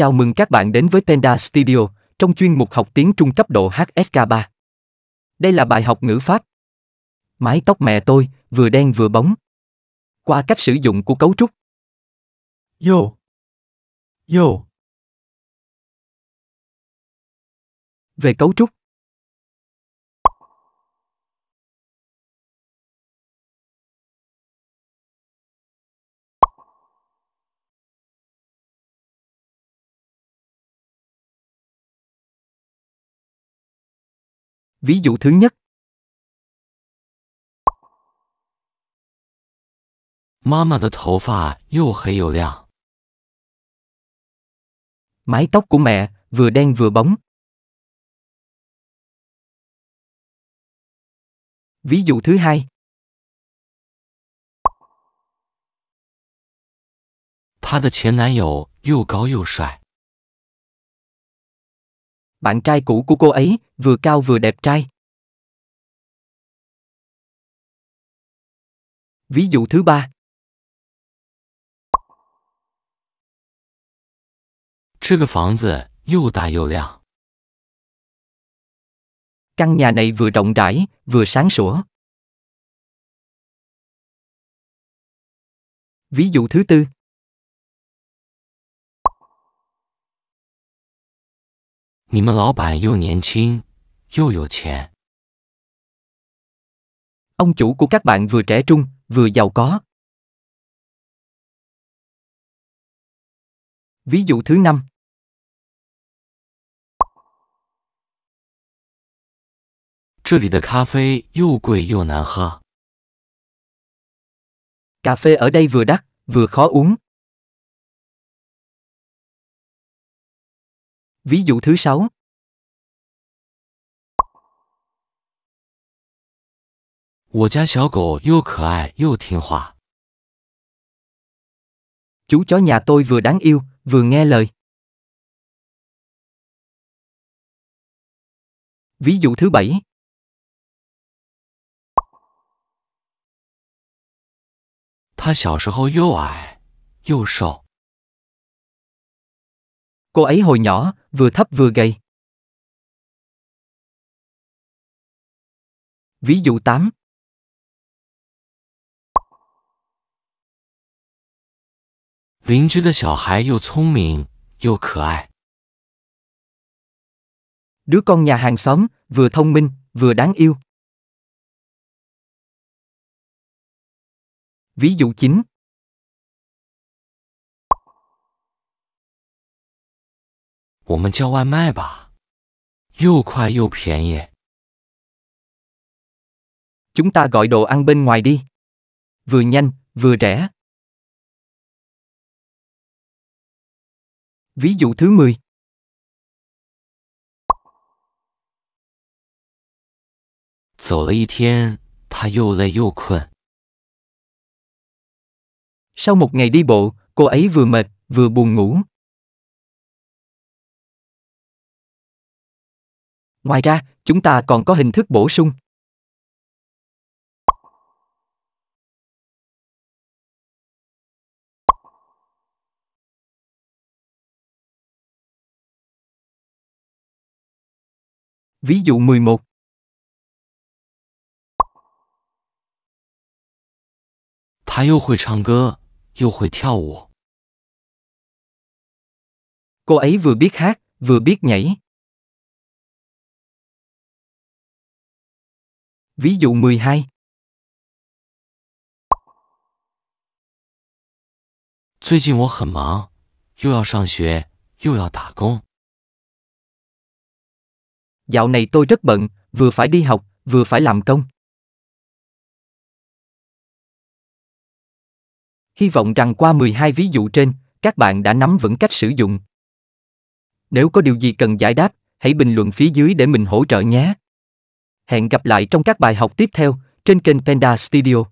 Chào mừng các bạn đến với Penda Studio, trong chuyên mục học tiếng Trung cấp độ HSK3. Đây là bài học ngữ pháp. Mái tóc mẹ tôi, vừa đen vừa bóng. Qua cách sử dụng của cấu trúc. Yo. Yo. Về cấu trúc. Ví dụ thứ nhất. Mama 的头发又黑又亮。Mái tóc của mẹ vừa đen vừa bóng. Ví dụ thứ hai. 她的前男友又高又帅。bạn trai cũ của cô ấy, vừa cao vừa đẹp trai. Ví dụ thứ ba. Căn nhà này vừa rộng rãi, vừa sáng sủa. Ví dụ thứ tư. 你们老板又年轻又有钱。Ông chủ của các bạn vừa trẻ trung, vừa giàu có. Ví dụ thứ năm. Cà phê ở đây vừa đắt, vừa khó uống. Ví dụ thứ 6. Chú chó nhà tôi vừa đáng yêu, vừa nghe lời. Ví dụ thứ bảy. 他小时候又矮又瘦。cô ấy hồi nhỏ, vừa thấp vừa gầy. Ví dụ 8 Lính cư 的小孩又聪明又可爱。Đứa con nhà hàng xóm vừa thông minh vừa đáng yêu. Ví dụ 9我们叫外卖吧，又快又便宜。Chúng ta gọi đồ ăn bên ngoài đi. Vừa nhanh, vừa rẻ. Ví dụ thứ 10. Sau một ngày đi bộ, cô ấy vừa mệt, vừa buồn ngủ. Ngoài ra, chúng ta còn có hình thức bổ sung. Ví dụ 11 cô ấy vừa biết hát, vừa biết nhảy. Ví dụ 12. Dạo này tôi rất bận, vừa phải đi học, vừa phải làm công. Hy vọng rằng qua 12 ví dụ trên, các bạn đã nắm vững cách sử dụng. Nếu có điều gì cần giải đáp, hãy bình luận phía dưới để mình hỗ trợ nhé. Hẹn gặp lại trong các bài học tiếp theo trên kênh Panda Studio.